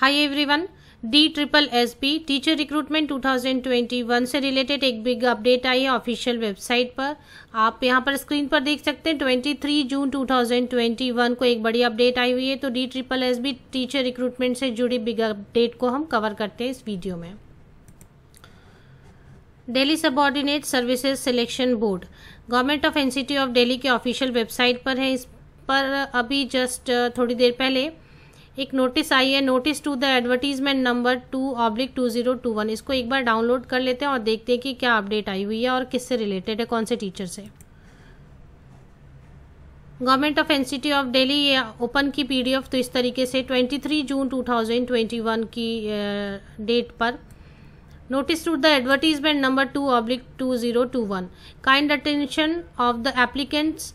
हाय everyone D triple S B teacher recruitment 2021 से related एक big update आई है official website पर आप यहां पर स्क्रीन पर देख सकते हैं 23 जून 2021 को एक बड़ी अपडेट आई हुई है तो D triple S B teacher recruitment से जुड़ी बिग अपडेट को हम कवर करते हैं इस वीडियो में Delhi subordinate services selection board government of NCT of Delhi के ऑफिशियल वेबसाइट पर है इस पर अभी जस्ट थोड़ी देर पहले एक नोटिस आई है notice to the advertisement number two oblique two zero two one इसको एक बार डाउनलोड कर लेते हैं और देखते हैं कि क्या अपडेट आई हुई है और किससे रिलेटेड है कौन से टीचर से government of institute of Delhi ये ओपन की पीडीएफ तो इस तरीके से 23 जून 2021 की डेट पर notice to the advertisement number two oblique two zero two one kind attention of the applicants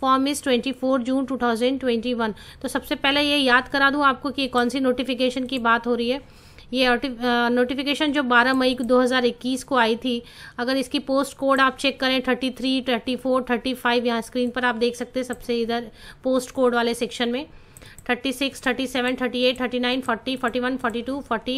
form is 24 June 2021 तो सबसे पहले ये याद करा दूँ आपको कि कौन सी नोटिफिकेशन की बात हो रही है ये नोटिफिकेशन जो 12 मई 2021 को आई थी अगर इसकी पोस्ट कोड आप चेक करें 33, 34, 35 यहाँ स्क्रीन पर आप देख सकते हैं सबसे इधर पोस्ट कोड वाले सेक्शन में thirty six thirty seven thirty eight thirty nine forty forty one forty two forty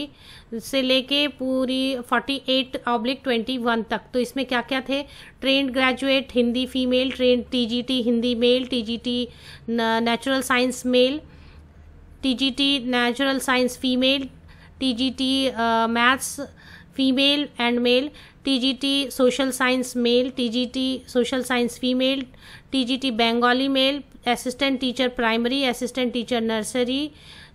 से लेके पूरी forty eight oblique twenty one तक तो इसमें क्या क्या थे trained graduate Hindi female trained TGT Hindi male TGT natural science male TGT natural science female TGT maths female and male TGT social science male TGT social science female TGT Bengali male assistant teacher primary assistant teacher nursery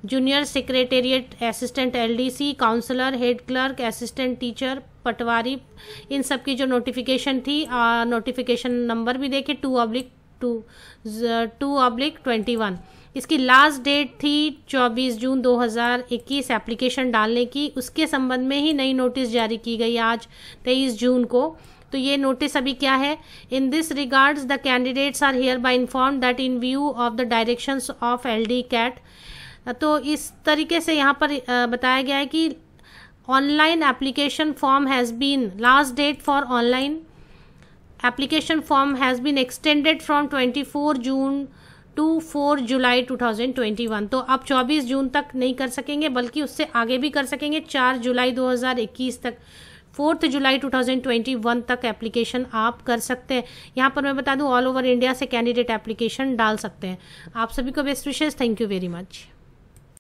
junior secretariat assistant LDC counsellor head clerk assistant teacher patwari इन सब की जो notification थी notification number भी देखे two oblique two two oblique twenty one इसकी last date थी 24 June 2021 application डालने की उसके संबंध में ही नई नोटिस जारी की गई आज 23 जून को तो ये नोटिस अभी क्या है in this regards the candidates are hereby inform that in view of the directions of L D CAT तो इस तरीके से यहाँ पर बताया गया है कि online application form has been last date for online application form has been extended from twenty four June to four July two thousand twenty one तो आप चौबीस जून तक नहीं कर सकेंगे बल्कि उससे आगे भी कर सकेंगे चार जुलाई दो हज़ार इक्कीस तक फोर्थ जुलाई 2021 तक एप्लीकेशन आप कर सकते हैं यहाँ पर मैं बता दूँ ऑल ओवर इंडिया से कैंडिडेट एप्लीकेशन डाल सकते हैं आप सभी को बेस्ट विशेष थैंक यू वेरी मच